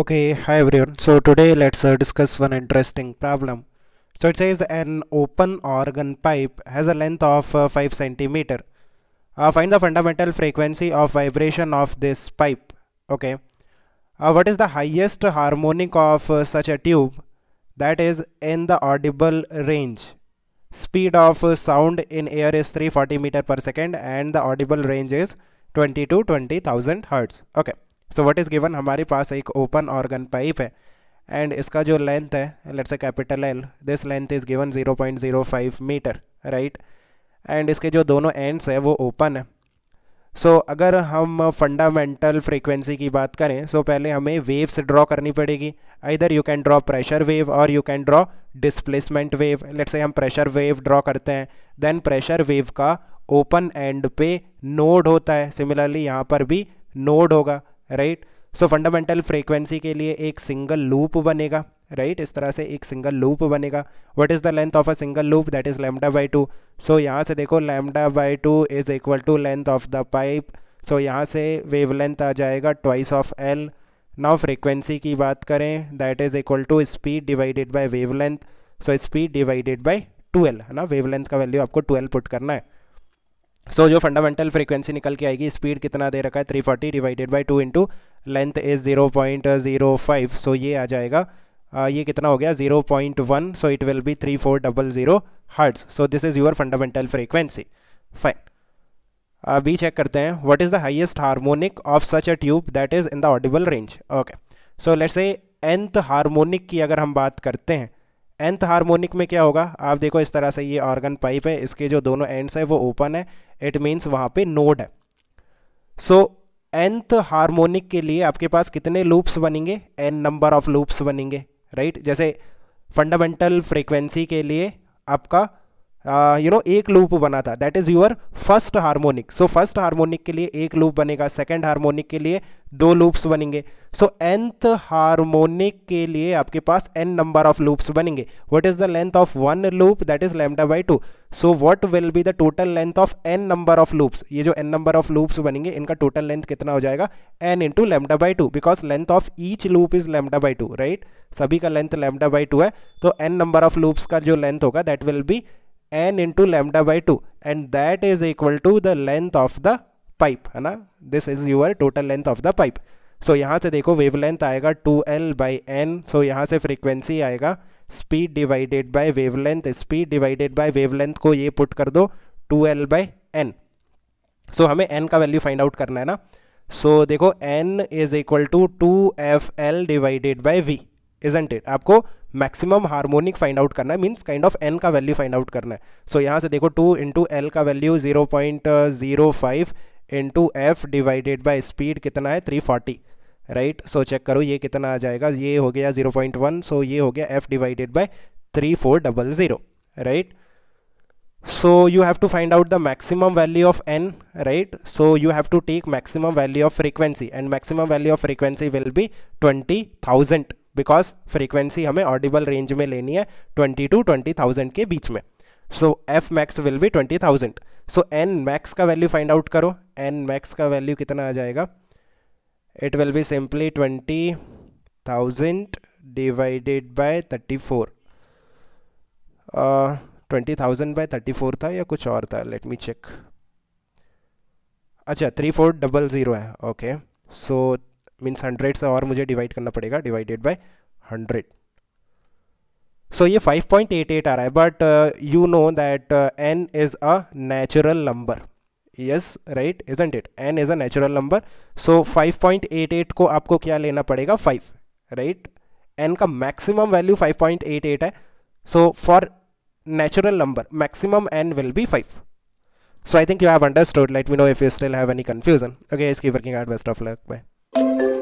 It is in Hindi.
Okay, hi everyone. So today let's uh, discuss one interesting problem. So it says an open organ pipe has a length of uh, 5 centimeter. Uh, find the fundamental frequency of vibration of this pipe. Okay. Uh, what is the highest harmonic of uh, such a tube? That is in the audible range. Speed of uh, sound in air is 340 meter per second and the audible range is 20 to 20,000 hertz. Okay. So what is given हमारे पास एक ओपन ऑर्गन पाइप है एंड इसका जो लेंथ है let's a capital L this length is given 0.05 meter right and इसके जो दोनों एंड्स है वो ओपन है सो so, अगर हम फंडामेंटल फ्रीक्वेंसी की बात करें सो so पहले हमें वेव्स ड्रॉ करनी पड़ेगी इधर you can draw pressure wave और you can draw displacement wave let's say हम प्रेशर वेव ड्रॉ करते हैं देन प्रेशर वेव का ओपन एंड पे नोड होता है सिमिलरली यहाँ पर भी नोड होगा राइट सो फंडामेंटल फ्रीक्वेंसी के लिए एक सिंगल लूप बनेगा राइट right? इस तरह से एक सिंगल लूप बनेगा what is the length of a single loop that is lambda by two सो यहाँ से देखो lambda by two is equal to length of the pipe so यहाँ से वेव लेंथ आ जाएगा twice of L now frequency की बात करें that is equal to speed divided by wave length so speed divided by 12 है ना वेव लेंथ का वैल्यू आपको ट्वेल्व पुट करना है सो so, जो फंडामेंटल फ्रीक्वेंसी निकल के आएगी स्पीड कितना दे रखा है 340 divided by 2 into length is 0.05 so ये आ जाएगा आ, ये कितना हो गया 0.1 so it will be 3400 hertz so this is your fundamental frequency fine अभी चेक करते हैं what is the highest harmonic of such a tube that is in the audible range okay so let's say nth harmonic की अगर हम बात करते हैं एंथ हार्मोनिक में क्या होगा आप देखो इस तरह से ये ऑर्गन पाइप है इसके जो दोनों एंड्स है वो ओपन है इट मीन्स वहाँ पे नोड है सो एंथ हार्मोनिक के लिए आपके पास कितने लूप्स बनेंगे एन नंबर ऑफ लूप्स बनेंगे राइट जैसे फंडामेंटल फ्रीक्वेंसी के लिए आपका यू uh, नो एक लूप बना था that is your first harmonic so first harmonic के लिए एक लूप बनेगा सेकेंड हार्मोनिक के लिए दो लूप्स बनेंगे सो एंथ हार्मोनिक के लिए आपके पास एन नंबर ऑफ लूप्स बनेंगे what is the length of one loop that is lambda by two so what will be the total length of N number of loops ये जो एन नंबर ऑफ लूप्स बनेंगे इनका टोटल लेंथ कितना हो जाएगा N into lambda by two because length of each loop is lambda by two right सभी का लेंथ लेमडा बाई टू है तो एन नंबर ऑफ लूप्स का जो लेंथ होगा that will be N into lambda by two and that is equal to the length of the pipe है ना this is your total length of the pipe so यहाँ से देखो वेव लेंथ आएगा two L by N so यहाँ से फ्रीक्वेंसी आएगा speed divided by wavelength speed divided by wavelength को ये पुट कर दो two L by N so हमें एन का वैल्यू फाइंड आउट करना है ना सो so, देखो N is equal to two F L divided by V isn't it आपको मैक्सिमम हार्मोनिक फाइंड आउट करना है मीन्स काइंड ऑफ एन का वैल्यू फाइंड आउट करना है सो so, यहाँ से देखो टू इंटू एल का value zero point zero five into F divided by speed कितना है three forty right so check करो ये कितना आ जाएगा ये हो गया जीरो पॉइंट वन सो ये हो गया F divided by three four double zero right so you have to find out the maximum value of N right so you have to take maximum value of frequency and maximum value of frequency will be twenty thousand because frequency हमें ऑडिबल रेंज में लेनी है ट्वेंटी टू ट्वेंटी थाउजेंड के बीच में so F max will be twenty thousand so N max का वैल्यू फाइंड आउट करो एन मैक्स का वैल्यू कितना आ जाएगा it will be simply twenty thousand divided by thirty four twenty thousand by thirty four था या कुछ और था लेट मी चेक अच्छा थ्री फोर डबल ज़ीरो है ओके सो मीन्स हंड्रेड से और मुझे डिवाइड करना पड़ेगा डिवाइडेड बाई हंड्रेड सो ये 5.88 आ रहा है but you know that N is a natural number yes right isn't it N is a natural number so 5.88 को आपको क्या लेना पड़ेगा 5 राइट right? एन का मैक्सिमम वैल्यू 5.88 है so for natural number maximum N will be 5 so I think you have understood Let me know if you still have any confusion okay इसकी working working best of luck bye Thank you.